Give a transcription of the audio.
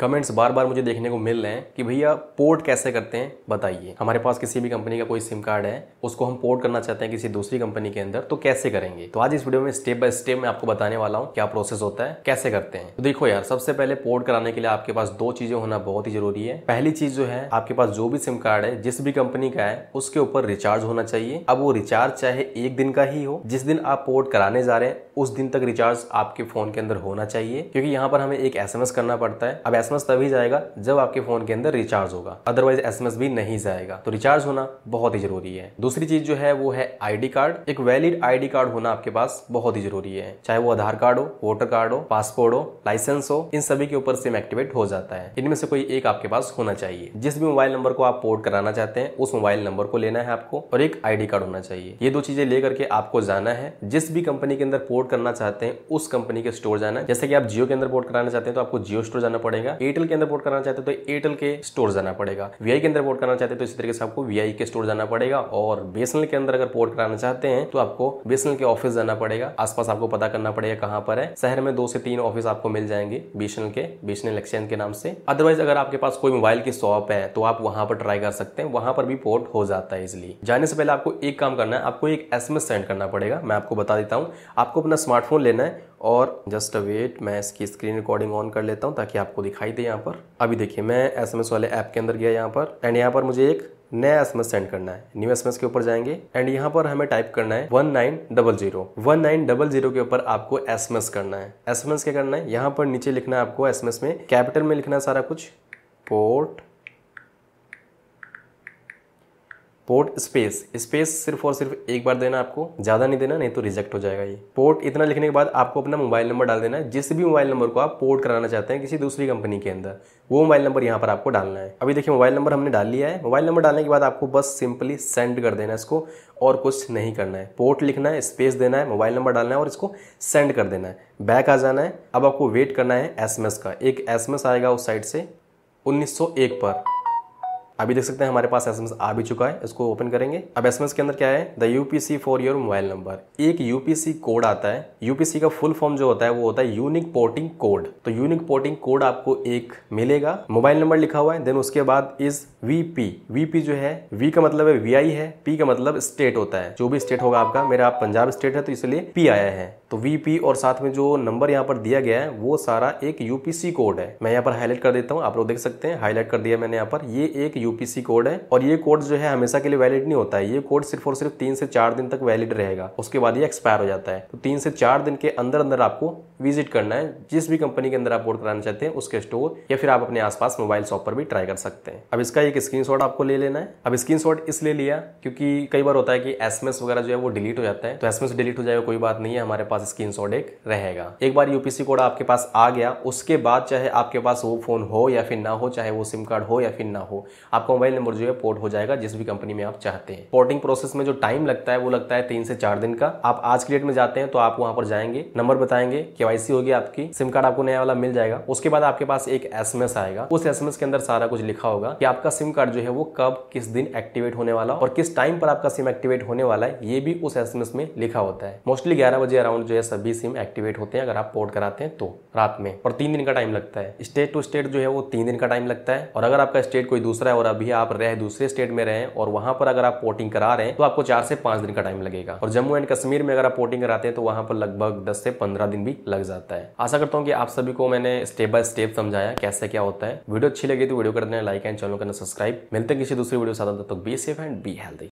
comments बार बार मुझे देखने को मिल रहे हैं कि भैया पोर्ट कैसे करते हैं बताइए हमारे पास किसी भी कंपनी का कोई सिम कार्ड है उसको हम पोर्ट करना चाहते हैं किसी दूसरी कंपनी के अंदर तो कैसे करेंगे तो आज इस वीडियो में स्टेप बाय स्टेप मैं आपको बताने वाला हूँ क्या प्रोसेस होता है कैसे करते हैं तो देखो यार सबसे पहले पोर्ट कराने के लिए आपके पास दो चीजें होना बहुत ही जरूरी है पहली चीज जो है आपके पास जो भी सिम कार्ड है जिस भी कंपनी का है उसके ऊपर रिचार्ज होना चाहिए अब वो रिचार्ज चाहे एक दिन का ही हो जिस दिन आप पोर्ट कराने जा रहे हैं उस दिन तक रिचार्ज आपके फोन के अंदर होना चाहिए क्योंकि यहाँ पर हमें एक एस करना पड़ता है अब एसएमएस तभी जाएगा जब आपके फोन के अंदर रिचार्ज होगा अदरवाइज एसएमएस भी नहीं जाएगा तो रिचार्ज होना बहुत ही जरूरी है दूसरी चीज जो है वो है आईडी कार्ड एक वैलिड आईडी कार्ड होना आपके पास बहुत ही जरूरी है चाहे वो आधार कार्ड हो वोटर कार्ड हो पासपोर्ट हो लाइसेंस हो इन सभी के ऊपर सिम एक्टिवेट हो जाता है इनमें से कोई एक आपके पास होना चाहिए जिस भी मोबाइल नंबर को आप पोर्ट कराना चाहते हैं उस मोबाइल नंबर को लेना है आपको और एक आईडी कार्ड होना चाहिए ये दो चीजें लेकर के आपको जाना है जिस भी कंपनी के अंदर पोर्ट करना चाहते हैं उस कंपनी के स्टोर जाना है जैसे कि आप जियो के अंदर पोर्ट कराना चाहते हैं तो आपको जियो स्टोर जाना पड़ेगा जाएगा एयरटेल के अंदर पोर्ट करना चाहते हैं तो एयरटेल के स्टोर जाना पड़ेगा वीआई के अंदर पोर्ट करना चाहते हैं तो इसी तरीके से आपको वीआई के स्टोर जाना पड़ेगा और बीएसएनएल के अंदर अगर पोर्ट कराना चाहते हैं तो आपको बीएसएनएल के ऑफिस जाना पड़ेगा आसपास आपको पता करना पड़ेगा कहां पर है शहर में दो से तीन ऑफिस आपको मिल जाएंगे बीएसएनएल के बीएसएनएल एक्सचेंज के नाम से अदरवाइज अगर आपके पास कोई मोबाइल की शॉप है तो आप वहां पर ट्राई कर सकते हैं वहां पर भी पोर्ट हो जाता है इसलिए जाने से पहले आपको एक काम करना है आपको एक एसएमएस सेंड करना पड़ेगा मैं आपको बता देता हूं आपको अपना स्मार्टफोन लेना है और जस्ट वेट मैं इसकी स्क्रीन रिकॉर्डिंग ऑन कर लेता हूँ ताकि आपको दिखाई दे यहाँ पर अभी देखिए मैं एस एम एस वाले ऐप के अंदर गया यहाँ पर एंड यहाँ पर मुझे एक नया एस एम एस सेंड करना है न्यू एस एस के ऊपर जाएंगे एंड यहाँ पर हमें टाइप करना है one nine double zero one nine double zero के ऊपर आपको एस एम एस करना है एस एम एस क्या करना है यहाँ पर नीचे लिखना है आपको एस एम एस में कैपिटल में लिखना है सारा कुछ पोर्ट पोर्ट स्पेस स्पेस सिर्फ और सिर्फ एक बार देना आपको ज़्यादा नहीं देना नहीं तो रिजेक्ट हो जाएगा ये पोर्ट इतना लिखने के बाद आपको अपना मोबाइल नंबर डाल देना है जिस भी मोबाइल नंबर को आप पोर्ट कराना चाहते हैं किसी दूसरी कंपनी के अंदर वो मोबाइल नंबर यहाँ पर आपको डालना है अभी देखिए मोबाइल नंबर हमने डाल लिया है मोबाइल नंबर डालने के बाद आपको बस सिंपली सेंड कर देना है इसको और कुछ नहीं करना है पोर्ट लिखना है स्पेस देना है मोबाइल नंबर डालना है और इसको सेंड कर देना है बैक आ जाना है अब आपको वेट करना है एसएमएस का एक एसएमएस आएगा उस साइड से 1901 पर अभी देख सकते हैं हमारे पास एसएमएस आ भी चुका है इसको ओपन करेंगे अब एसएमएस के अंदर क्या है the UPC for your mobile number एक यूपीसी कोड आता है यूपीसी का फुल फॉर्म जो होता है वो होता है यूनिक पोर्टिंग कोड तो यूनिक पोर्टिंग कोड आपको एक मिलेगा मोबाइल नंबर लिखा हुआ है देन उसके बाद इज वीपी वीपी जो है वी का मतलब है आई है पी का मतलब स्टेट होता है जो भी स्टेट होगा आपका मेरा आप पंजाब स्टेट है तो इसलिए पी आया है तो वीपी और साथ में जो नंबर यहाँ पर दिया गया है वो सारा एक यूपीसी कोड है मैं यहाँ पर हाईलाइट कर देता हूँ आप लोग देख सकते हैं हाईलाइट कर दिया मैंने यहाँ पर ये एक यूपीसी कोड है और ये कोड जो है हमेशा के लिए वैलिड नहीं होता है ये कोड सिर्फ और सिर्फ तीन से चार दिन तक वैलिड रहेगा उसके बाद ये एक्सपायर हो जाता है तो तीन से चार दिन के अंदर अंदर आपको विजिट करना है जिस भी कंपनी के अंदर आप बोर्ड कराना चाहते हैं उसके स्टोर या फिर आप अपने आसपास मोबाइल शॉप पर भी ट्राई कर सकते हैं अब इसका एक स्क्रीनशॉट आपको ले लेना है अब स्क्रीनशॉट इसलिए लिया क्योंकि कई बार होता है कि एसएमएस वगैरह जो है वो डिलीट हो जाता है तो एसएमएस डिलीट हो जाएगा कोई बात नहीं है हमारे पास स्क्रीन एक रहेगा एक बार यूपीसी कोड आपके पास आ गया उसके बाद चाहे आपके पास वो फोन हो या फिर ना हो चाहे वो सिम कार्ड हो या फिर ना हो आपका मोबाइल नंबर जो है पोर्ट हो जाएगा जिस भी कंपनी में आप चाहते हैं पोर्टिंग प्रोसेस में जो टाइम लगता है वो लगता है तीन से चार दिन का आप आज के डेट में जाते हैं तो आप वहां पर जाएंगे नंबर बताएंगे कि केवाईसी होगी आपकी सिम कार्ड आपको नया वाला मिल जाएगा उसके बाद आपके पास एक एसएमएस आएगा उस एसएमएस के अंदर सारा कुछ लिखा होगा कि आपका सिम कार्ड जो है वो कब किस दिन एक्टिवेट होने वाला और किस टाइम पर आपका सिम एक्टिवेट होने वाला है ये भी उस एसएमएस में लिखा होता है मोस्टली ग्यारह बजे अराउंड जो है सभी सिम एक्टिवेट होते हैं अगर आप पोर्ट कराते हैं तो रात में और तीन दिन का टाइम लगता है स्टेट टू स्टेट जो है वो तीन दिन का टाइम लगता है और अगर आपका स्टेट कोई दूसरा है और अभी आप रहे दूसरे स्टेट में रहे और वहां पर अगर आप पोर्टिंग करा रहे हैं तो आपको चार से पांच दिन का टाइम लगेगा और जम्मू एंड कश्मीर में अगर आप पोर्टिंग कराते हैं तो वहां पर लगभग दस से पंद्रह दिन भी लग लग जाता है आशा करता हूँ कि आप सभी को मैंने स्टेप बाय स्टेप समझाया कैसे क्या होता है वीडियो अच्छी लगी तो वीडियो कर देना लाइक एंड चैनल करना सब्सक्राइब मिलते हैं किसी दूसरी वीडियो साथ तक be safe and be healthy